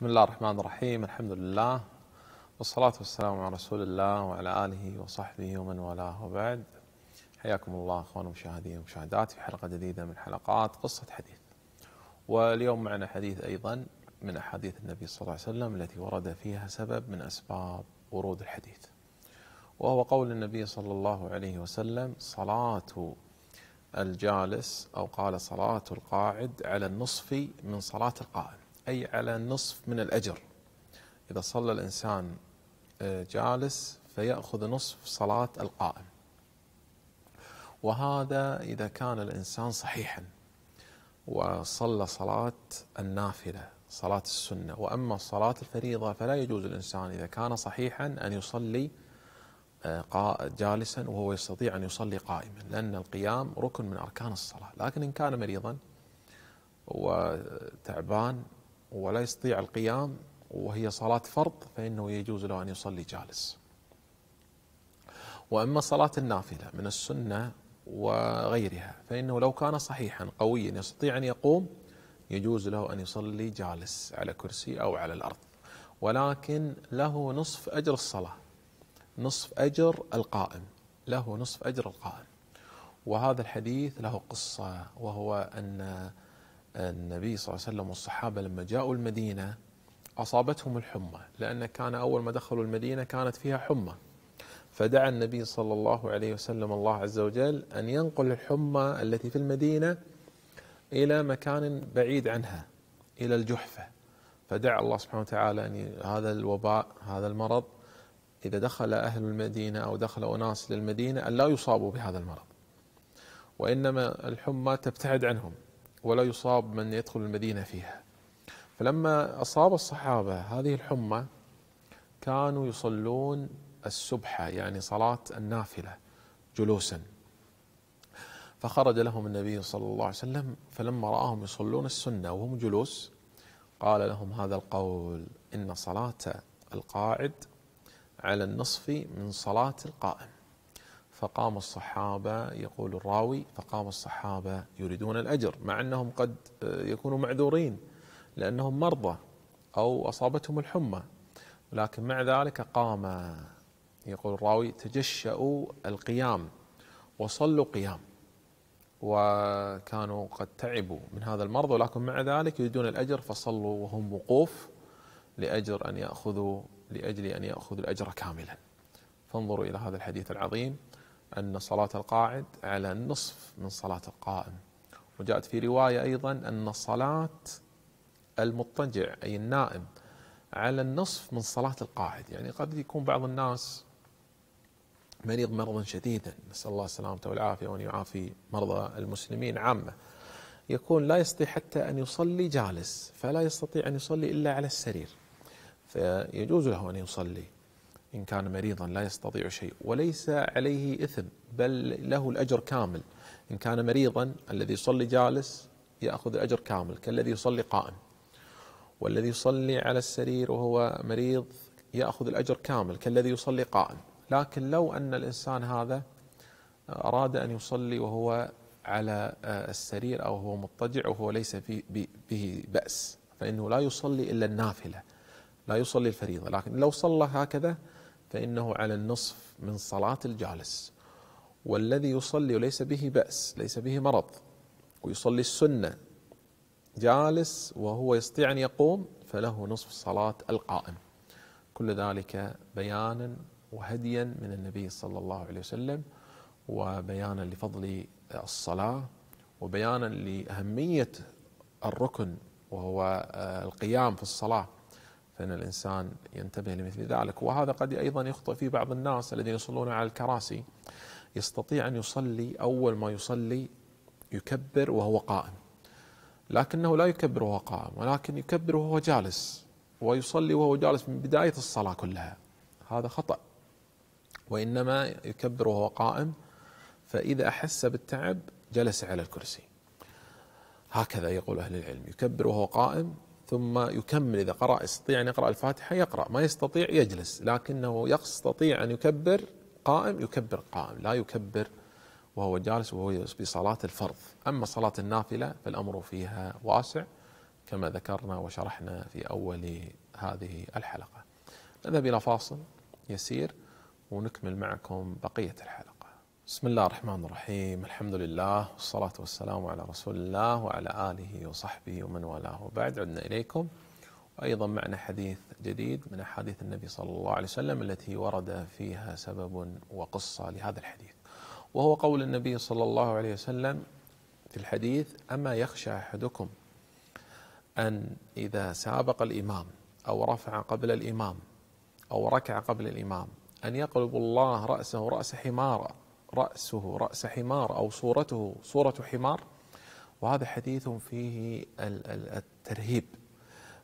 بسم الله الرحمن الرحيم الحمد لله والصلاة والسلام على رسول الله وعلى آله وصحبه ومن والاه وبعد حياكم الله أخوان المشاهدين والمشاهدات في حلقة جديدة من حلقات قصة حديث واليوم معنا حديث أيضا من أحاديث النبي صلى الله عليه وسلم التي ورد فيها سبب من أسباب ورود الحديث وهو قول النبي صلى الله عليه وسلم صلاة الجالس أو قال صلاة القاعد على النصف من صلاة القائم أي على نصف من الأجر إذا صلى الإنسان آه، جالس فيأخذ نصف صلاة القائم وهذا إذا كان الإنسان صحيحا وصلى صلاة النافلة صلاة السنة وأما صلاة الفريضة فلا يجوز الإنسان إذا كان صحيحا أن يصلي آه، جالسا وهو يستطيع أن يصلي قائما لأن القيام ركن من أركان الصلاة لكن إن كان مريضا وتعبان ولا يستطيع القيام وهي صلاة فرض فإنه يجوز له أن يصلي جالس وأما صلاة النافلة من السنة وغيرها فإنه لو كان صحيحا قويا يستطيع أن يقوم يجوز له أن يصلي جالس على كرسي أو على الأرض ولكن له نصف أجر الصلاة نصف أجر القائم له نصف أجر القائم وهذا الحديث له قصة وهو أن النبي صلى الله عليه وسلم والصحابة لما جاءوا المدينة أصابتهم الحمى لأن كان أول ما دخلوا المدينة كانت فيها حمى فدعا النبي صلى الله عليه وسلم الله عز وجل أن ينقل الحمى التي في المدينة إلى مكان بعيد عنها إلى الجحفة فدعا الله سبحانه وتعالى أن هذا الوباء هذا المرض إذا دخل أهل المدينة أو دخل أناس للمدينة أن لا يصابوا بهذا المرض وإنما الحمى تبتعد عنهم ولا يصاب من يدخل المدينة فيها فلما أصاب الصحابة هذه الحمى كانوا يصلون السبحة يعني صلاة النافلة جلوسا فخرج لهم النبي صلى الله عليه وسلم فلما رآهم يصلون السنة وهم جلوس قال لهم هذا القول إن صلاة القاعد على النصف من صلاة القائم فقام الصحابة يقول الراوي فقام الصحابة يريدون الأجر مع أنهم قد آه، يكونوا معذورين لأنهم مرضى أو أصابتهم الحمى ولكن مع ذلك قام يقول الراوي تجشأوا القيام وصلوا قيام وكانوا قد تعبوا من هذا المرض ولكن مع ذلك يريدون الأجر فصلوا وهم وقوف لأجر أن يأخذوا لأجل أن يأخذوا الأجر كاملا فانظروا إلى هذا الحديث العظيم أن صلاة القاعد على النصف من صلاة القائم وجاءت في رواية أيضا أن صلاة المضطجع أي النائم على النصف من صلاة القاعد يعني قد يكون بعض الناس مريض مرضا شديدا نسأل الله السلامة والعافية وأن يعافي مرضى المسلمين عامة يكون لا يستطيع حتى أن يصلي جالس فلا يستطيع أن يصلي إلا على السرير فيجوز له أن يصلي إن كان مريضا لا يستطيع شيء وليس عليه إثم بل له الأجر كامل إن كان مريضا الذي يصلي جالس يأخذ الأجر كامل كالذي يصلي قائم والذي يصلي على السرير وهو مريض يأخذ الأجر كامل كالذي يصلي قائم لكن لو أن الإنسان هذا أراد أن يصلي وهو على آه، السرير أو هو مضطجع وهو ليس به بأس فإنه لا يصلي إلا النافلة لا يصلي الفريضة لكن لو صلى هكذا فإنه على النصف من صلاة الجالس والذي يصلي وليس به بأس ليس به مرض ويصلي السنة جالس وهو يستطيع أن يقوم فله نصف صلاة القائم كل ذلك بيانا وهديا من النبي صلى الله عليه وسلم وبيانا لفضل الصلاة وبيانا لأهمية الركن وهو آه، القيام في الصلاة فإن الإنسان ينتبه لمثل ذلك وهذا قد أيضا يخطئ فيه بعض الناس الذين يصلون على الكراسي يستطيع أن يصلي أول ما يصلي يكبر وهو قائم لكنه لا يكبر وهو قائم ولكن يكبر وهو جالس ويصلي وهو جالس من بداية الصلاة كلها هذا خطأ وإنما يكبر وهو قائم فإذا أحس بالتعب جلس على الكرسي هكذا يقول أهل العلم يكبر وهو قائم ثم يكمل إذا قرأ يستطيع أن يقرأ الفاتحة يقرأ ما يستطيع يجلس لكنه يستطيع أن يكبر قائم يكبر قائم لا يكبر وهو جالس وهو في صلاة الفرض أما صلاة النافلة فالأمر فيها واسع كما ذكرنا وشرحنا في أول هذه الحلقة نذهب إلى فاصل يسير ونكمل معكم بقية الحلقة بسم الله الرحمن الرحيم الحمد لله والصلاة والسلام على رسول الله وعلى آله وصحبه ومن والاه وبعد عدنا إليكم وأيضا معنا حديث جديد من أحاديث النبي صلى الله عليه وسلم التي ورد فيها سبب وقصة لهذا الحديث وهو قول النبي صلى الله عليه وسلم في الحديث أما يخشى أحدكم أن إذا سابق الإمام أو رفع قبل الإمام أو ركع قبل الإمام أن يقلب الله رأسه رأس حمار رأسه رأس حمار أو صورته صورة حمار وهذا حديث فيه الترهيب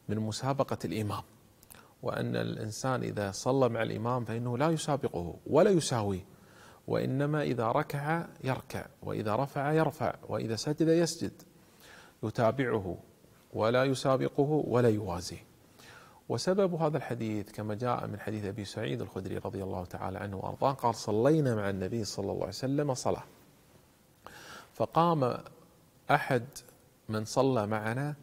من مسابقة الإمام وأن الإنسان إذا صلى مع الإمام فإنه لا يسابقه ولا يساويه وإنما إذا ركع يركع وإذا رفع يرفع وإذا سجد يسجد يتابعه ولا يسابقه ولا يوازيه وسبب هذا الحديث كما جاء من حديث ابي سعيد الخدري رضي الله تعالى عنه وارضاه قال صلينا مع النبي صلى الله عليه وسلم صلاه فقام احد من صلى معنا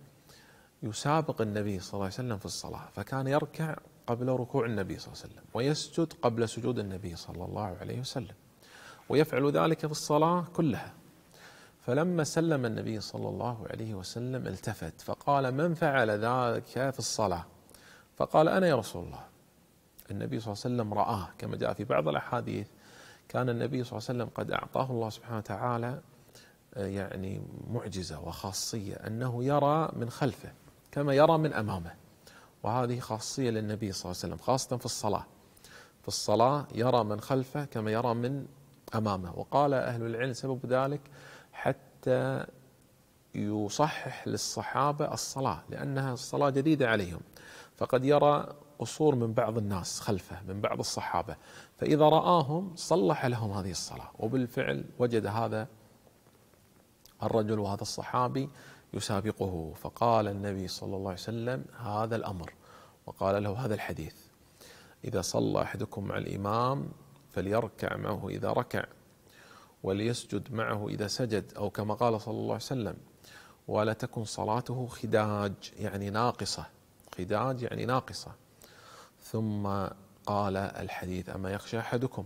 يسابق النبي صلى الله عليه وسلم في الصلاه فكان يركع قبل ركوع النبي صلى الله عليه وسلم ويسجد قبل سجود النبي صلى الله عليه وسلم ويفعل ذلك في الصلاه كلها فلما سلم النبي صلى الله عليه وسلم التفت فقال من فعل ذلك في الصلاه فقال أنا يا رسول الله النبي صلى الله عليه وسلم رآه كما جاء في بعض الأحاديث كان النبي صلى الله عليه وسلم قد أعطاه الله سبحانه وتعالى آه، يعني معجزة وخاصية أنه يرى من خلفه كما يرى من أمامه وهذه خاصية للنبي صلى الله عليه وسلم خاصة في الصلاة في الصلاة يرى من خلفه كما يرى من أمامه وقال أهل العلم سبب ذلك حتى يصحح للصحابة الصلاة لأنها الصلاة جديدة عليهم فقد يرى قصور من بعض الناس خلفه من بعض الصحابه فاذا راهم صلح لهم هذه الصلاه وبالفعل وجد هذا الرجل وهذا الصحابي يسابقه فقال النبي صلى الله عليه وسلم هذا الامر وقال له هذا الحديث اذا صلى احدكم مع الامام فليركع معه اذا ركع وليسجد معه اذا سجد او كما قال صلى الله عليه وسلم ولا تكن صلاته خداج يعني ناقصه قداد يعني ناقصة ثم قال الحديث أما يخشى أحدكم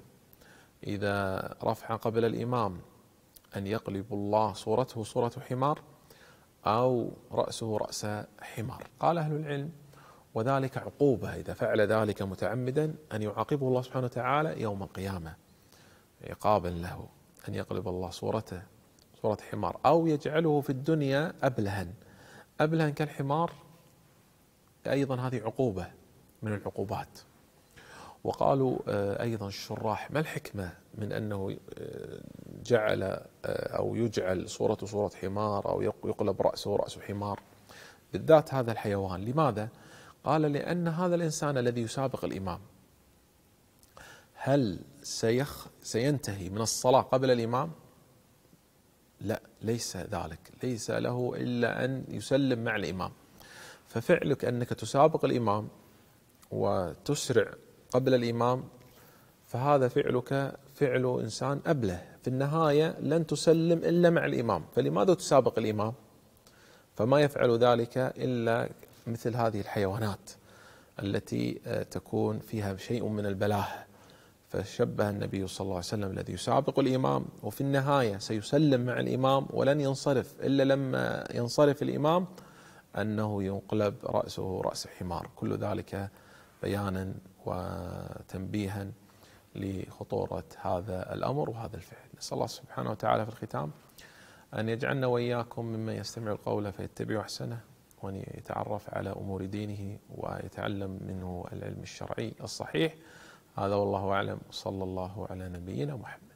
إذا رفع قبل الإمام أن يقلب الله صورته صورة حمار أو رأسه رأس حمار قال أهل العلم وذلك عقوبة إذا فعل ذلك متعمدا أن يعاقبه الله سبحانه وتعالى يوم القيامة عقابا له أن يقلب الله صورته صورة حمار أو يجعله في الدنيا أبلها أبلها كالحمار أيضا هذه عقوبة من العقوبات وقالوا آه، أيضا الشراح ما الحكمة من أنه آه، جعل آه، أو يجعل صورته صورة حمار أو يقلب رأسه رأس حمار بالذات هذا الحيوان لماذا؟ قال لأن هذا الإنسان الذي يسابق الإمام هل سيخ سينتهي من الصلاة قبل الإمام؟ لا ليس ذلك ليس له إلا أن يسلم مع الإمام ففعلك انك تسابق الامام وتسرع قبل الامام فهذا فعلك فعل انسان ابله في النهايه لن تسلم الا مع الامام فلماذا تسابق الامام فما يفعل ذلك الا مثل هذه الحيوانات التي آه، تكون فيها شيء من البلاهه فشبه النبي صلى الله عليه وسلم الذي يسابق الامام وفي النهايه سيسلم مع الامام ولن ينصرف الا لما ينصرف الامام أنه ينقلب رأسه رأس حمار كل ذلك بيانا وتنبيها لخطورة هذا الأمر وهذا الفعل نسأل الله سبحانه وتعالى في الختام أن يجعلنا وإياكم ممن يستمع القول فيتبع أحسنه وأن يتعرف على أمور دينه ويتعلم منه العلم الشرعي الصحيح هذا والله أعلم وصلى الله على نبينا محمد